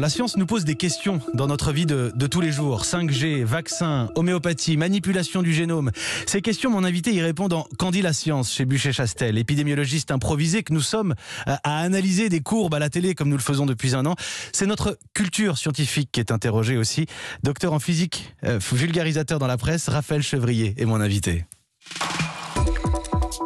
La science nous pose des questions dans notre vie de, tous les jours. 5G, vaccin, homéopathie, manipulation du génome. Ces questions, mon invité y répond dans Qu'en dit la science chez Buchet-Chastel, épidémiologiste improvisé que nous sommes à analyser des courbes à la télé comme nous le faisons depuis un an. C'est notre culture scientifique qui est interrogée aussi. Docteur en physique, euh, vulgarisateur dans la presse, Raphaël Chevrier est mon invité.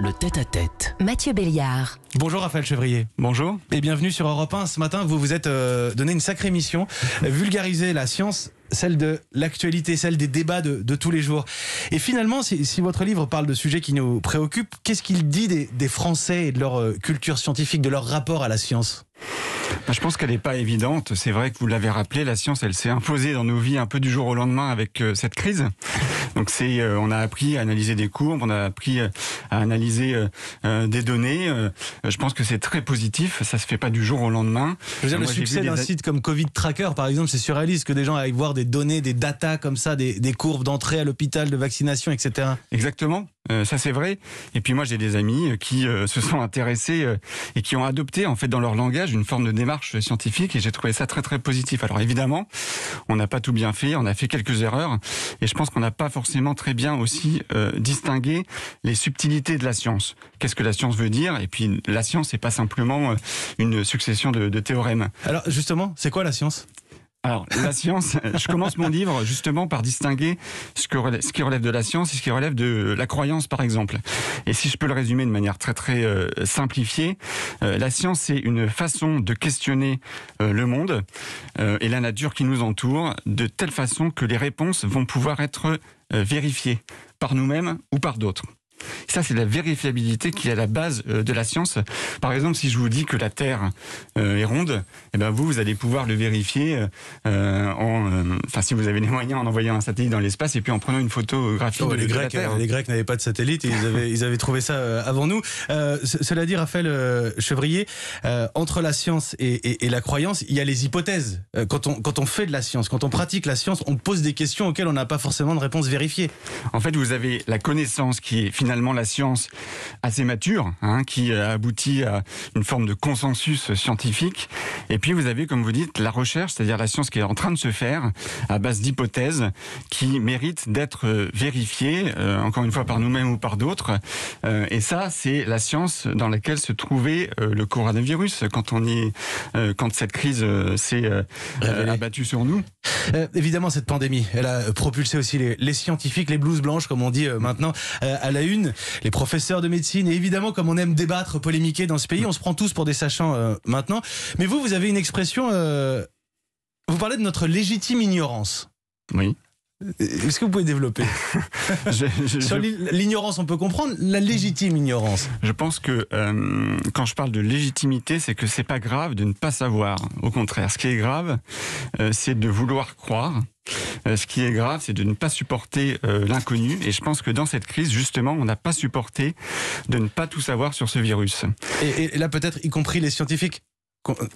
Le tête-à-tête. Mathieu Béliard. Bonjour Raphaël Chevrier. Bonjour. Et bienvenue sur Europe 1. Ce matin, vous vous êtes euh, donné une sacrée mission, euh, vulgariser la science, celle de l'actualité, celle des débats de, tous les jours. Et finalement, si, votre livre parle de sujets qui nous préoccupent, qu'est-ce qu'il dit des, des, Français et de leur euh, culture scientifique, de leur rapport à la science bah, je pense qu'elle n'est pas évidente. C'est vrai que vous l'avez rappelé, la science, elle s'est imposée dans nos vies un peu du jour au lendemain avec cette crise. Donc c'est, euh, on a appris à analyser des courbes, on a appris euh, à analyser euh, des données. je pense que c'est très positif. Ça se fait pas du jour au lendemain. Je le succès d'un site comme Covid Tracker, par exemple, c'est surréaliste que des gens aillent voir des données, des datas comme ça, des, courbes d'entrée à l'hôpital, de vaccination, etc. Exactement. ça c'est vrai. Et puis moi j'ai des amis qui se sont intéressés et qui ont adopté en fait dans leur langage une forme de démarche scientifique et j'ai trouvé ça très très positif. Alors évidemment, on n'a pas tout bien fait, on a fait quelques erreurs et je pense qu'on n'a pas forcément très bien aussi euh, distinguer les subtilités de la science. Qu'est-ce que la science veut dire Et puis la science, c'est pas simplement euh, une succession de théorèmes. Alors justement, c'est quoi la science alors, la science, je commence mon livre justement par distinguer ce, qui relève de la science et ce qui relève de la croyance, par exemple. Et si je peux le résumer de manière très très euh, simplifiée, euh, la science, c'est une façon de questionner euh, le monde et la nature qui nous entoure de telle façon que les réponses vont pouvoir être vérifiées par nous-mêmes ou par d'autres. Ça, c'est la vérifiabilité qui est à la base euh, de la science. Par exemple, si je vous dis que la Terre euh, est ronde, eh ben vous, vous allez pouvoir le vérifier euh, en, enfin, si vous avez les moyens, en envoyant un satellite dans l'espace et puis en prenant une photographie oh, de, les la Terre. Les Grecs n'avaient pas de satellite, et ils, avaient, ils avaient trouvé ça avant nous. cela dit, Raphaël Chevrier, entre la science et, la croyance, il y a les hypothèses. quand, on, quand on fait de la science, quand on pratique la science, on pose des questions auxquelles on n'a pas forcément de réponse vérifiée. En fait, vous avez la connaissance qui est finalement finalement la science assez mature, hein, qui euh, aboutit à une forme de consensus scientifique. Et puis vous avez, comme vous dites, la recherche, c'est-à-dire la science qui est en train de se faire à base d'hypothèses qui méritent d'être euh, vérifiées, euh, encore une fois par nous-mêmes ou par d'autres. et ça, c'est la science dans laquelle se trouvait le coronavirus quand on y, quand cette crise s'est abattue sur nous. évidemment, cette pandémie, elle a propulsé aussi les, les scientifiques, les blouses blanches, comme on dit maintenant, à la une les professeurs de médecine, et évidemment, comme on aime débattre, polémiquer dans ce pays, on se prend tous pour des sachants euh, maintenant. Mais vous, vous avez une expression. Euh, vous parlez de notre légitime ignorance. Oui. Est-ce que vous pouvez développer Sur l'ignorance, on peut comprendre la légitime ignorance. Je pense que euh, quand je parle de légitimité, c'est que c'est pas grave de ne pas savoir. Au contraire, ce qui est grave, euh, c'est de vouloir croire. Euh, ce qui est grave, c'est de ne pas supporter l'inconnu. Et je pense que dans cette crise, justement, on n'a pas supporté de ne pas tout savoir sur ce virus. et là, peut-être y compris les scientifiques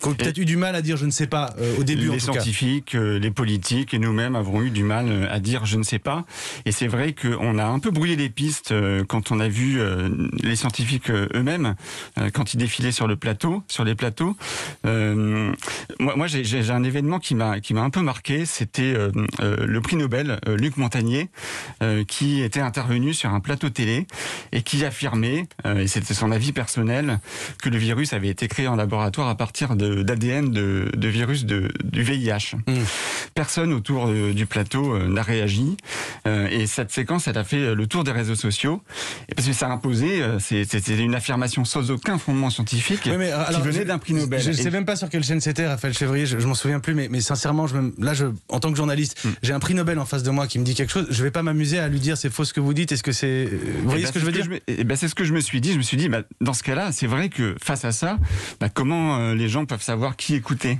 on a peut-être eu du mal à dire je ne sais pas euh, au début. Les en tout scientifiques, euh, les politiques et nous-mêmes avons eu du mal euh, à dire je ne sais pas. Et c'est vrai qu'on a un peu brouillé les pistes quand on a vu les scientifiques eux-mêmes quand ils défilaient sur le plateau, sur les plateaux. moi, moi j'ai un événement qui m'a qui m'a un peu marqué. C'était le prix Nobel Luc Montagnier qui était intervenu sur un plateau télé et qui affirmait, et c'était son avis personnel, que le virus avait été créé en laboratoire à partir d'ADN de, virus de, du VIH. Mm. Personne autour euh, du plateau euh, n'a réagi. Euh, et cette séquence, elle a fait le tour des réseaux sociaux. Et parce que ça a imposé, c'était une affirmation sans aucun fondement scientifique qui venait d'un prix Nobel. Je ne sais même pas sur quelle chaîne c'était, Raphaël Chevrier, je, ne m'en souviens plus, mais, sincèrement, je là, je, en tant que journaliste, mm. j'ai un prix Nobel en face de moi qui me dit quelque chose. Je ne vais pas m'amuser à lui dire c'est faux ce que vous dites, est-ce que c'est. Vous voyez eh ben, ce que je veux dire eh ben, C'est ce que je me suis dit. Je me suis dit, bah, dans ce cas-là, c'est vrai que face à ça, bah, comment les les gens peuvent savoir qui écouter.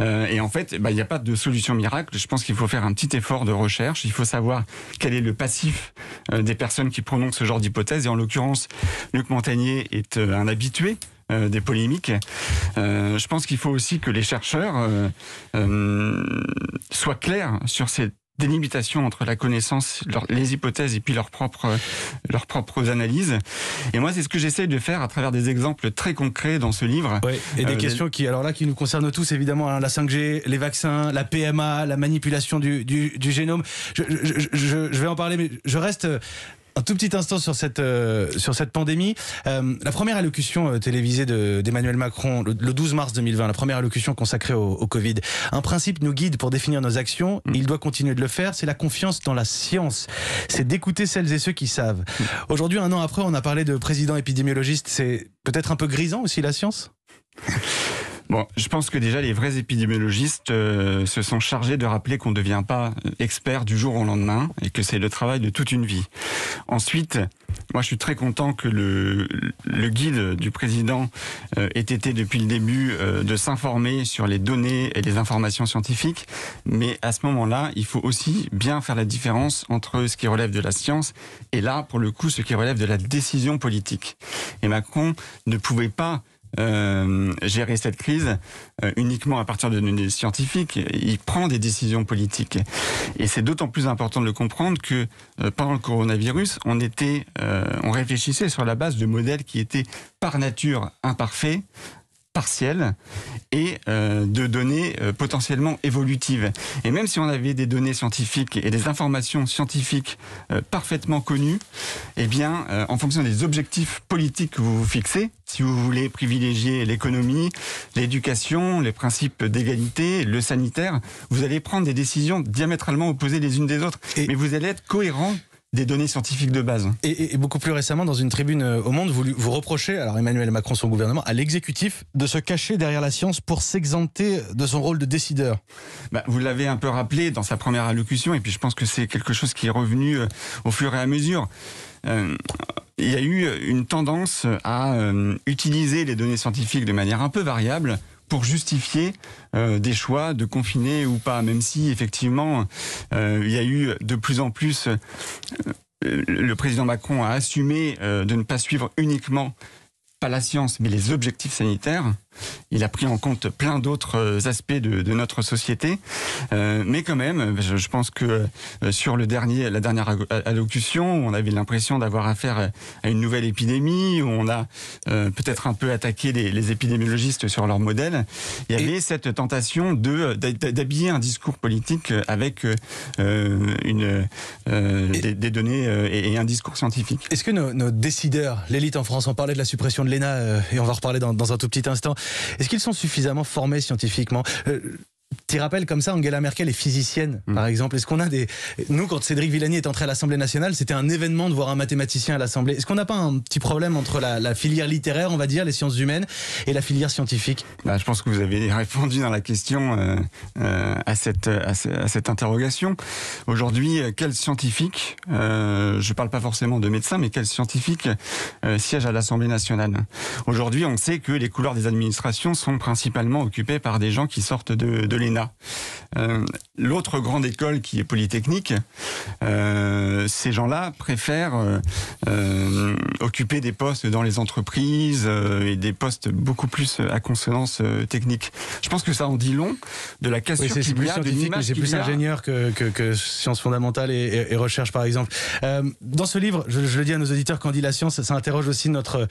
Euh, et en fait, bah, il n'y a pas de solution miracle. Je pense qu'il faut faire un petit effort de recherche. Il faut savoir quel est le passif euh, des personnes qui prononcent ce genre d'hypothèse. Et en l'occurrence, Luc Montagnier est euh, un habitué des polémiques. je pense qu'il faut aussi que les chercheurs soient clairs sur ces délimitation entre la connaissance, les hypothèses et puis leurs propres euh, leurs propres analyses. Et moi, c'est ce que j'essaye de faire à travers des exemples très concrets dans ce livre. et des euh, questions qui, alors là, qui nous concernent tous évidemment hein, la 5G, les vaccins, la PMA, la manipulation du, du, du génome. Je, je, je, je, vais en parler, mais je reste un tout petit instant sur cette, euh, sur cette pandémie. Euh, la première allocution euh, télévisée d'Emmanuel Macron le, 12 mars 2020, la première allocution consacrée au, Covid. Un principe nous guide pour définir nos actions, il doit continuer de le faire, c'est la confiance dans la science. C'est d'écouter celles et ceux qui savent. Aujourd'hui, un an après, on a parlé de président épidémiologiste, c'est peut-être un peu grisant aussi la science Bon, je pense que déjà les vrais épidémiologistes euh, se sont chargés de rappeler qu'on ne devient pas euh, expert du jour au lendemain et que c'est le travail de toute une vie. Ensuite, moi je suis très content que le, le guide du président euh, ait été depuis le début de s'informer sur les données et les informations scientifiques, mais à ce moment-là, il faut aussi bien faire la différence entre ce qui relève de la science et là, pour le coup, ce qui relève de la décision politique. Et Macron ne pouvait pas euh, gérer cette crise euh, uniquement à partir de données scientifiques. Il prend des décisions politiques. Et c'est d'autant plus important de le comprendre que euh, pendant le coronavirus, on était, on réfléchissait sur la base de modèles qui étaient par nature imparfaits, partielle et euh, de données euh, potentiellement évolutives. Et même si on avait des données scientifiques et des informations scientifiques euh, parfaitement connues, eh bien, en fonction des objectifs politiques que vous vous fixez, si vous voulez privilégier l'économie, l'éducation, les principes d'égalité, le sanitaire, vous allez prendre des décisions diamétralement opposées les unes des autres. Et Mais vous allez être cohérent des données scientifiques de base. Et, beaucoup plus récemment, dans une tribune euh, au Monde, vous, vous reprochez, alors Emmanuel Macron, son gouvernement, à l'exécutif de se cacher derrière la science pour s'exempter de son rôle de décideur. Bah, vous l'avez un peu rappelé dans sa première allocution, et puis je pense que c'est quelque chose qui est revenu euh, au fur et à mesure. Euh, il y a eu une tendance à utiliser les données scientifiques de manière un peu variable pour justifier euh, des choix de confiner ou pas, même si effectivement euh, il y a eu de plus en plus euh, le président Macron a assumé de ne pas suivre uniquement pas la science mais les objectifs sanitaires. Il a pris en compte plein d'autres euh, aspects de, notre société, euh, mais quand même, je, pense que euh, sur le dernier, la dernière allocution, on avait l'impression d'avoir affaire à une nouvelle épidémie, où on a peut-être un peu attaqué les, épidémiologistes sur leur modèle. Il y avait cette tentation de d'habiller un discours politique avec une des, données et, un discours scientifique. Est-ce que nos, décideurs, l'élite en France, on parlait de la suppression de l'ENA et on va reparler dans un tout petit instant, est-ce qu'ils sont suffisamment formés scientifiquement euh, tu rappelles, comme ça, Angela Merkel est physicienne, mm. par exemple. Est-ce qu'on a des. Nous, quand Cédric Villani est entré à l'Assemblée nationale, c'était un événement de voir un mathématicien à l'Assemblée. Est-ce qu'on n'a pas un petit problème entre la, filière littéraire, on va dire, les sciences humaines, et la filière scientifique bah, Je pense que vous avez répondu dans la question euh, euh, à, cette, à, cette interrogation. Aujourd'hui, euh, quel scientifique, je ne parle pas forcément de médecin, mais quel scientifique siège à l'Assemblée nationale Aujourd'hui, on sait que les couleurs des administrations sont principalement occupées par des gens qui sortent de, de euh, l'autre grande école qui est Polytechnique, euh, ces gens-là préfèrent euh, occuper des postes dans les entreprises et des postes beaucoup plus à consonance technique. Je pense que ça en dit long de la cassure qu'il C'est plus ingénieur que, sciences fondamentales et, recherche, par exemple. dans ce livre, je, je, le dis à nos auditeurs, quand dit la science, ça interroge aussi notre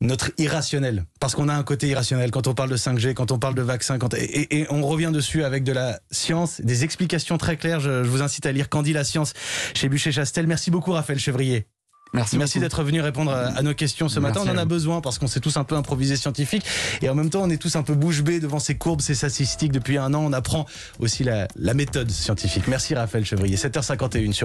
notre irrationnel. Parce qu'on a un côté irrationnel quand on parle de 5G, quand on parle de vaccins, quand... et, on revient dessus avec de la science, des explications très claires. Je, vous incite à lire Candy la science chez Bûcher-Chastel. Merci beaucoup Raphaël Chevrier. Merci, Merci d'être venu répondre à, nos questions ce matin. on en a besoin parce qu'on s'est tous un peu improvisé scientifique et en même temps on est tous un peu bouche bée devant ces courbes, ces statistiques. Depuis un an, on apprend aussi la, méthode scientifique. Merci Raphaël Chevrier. 7h51 sur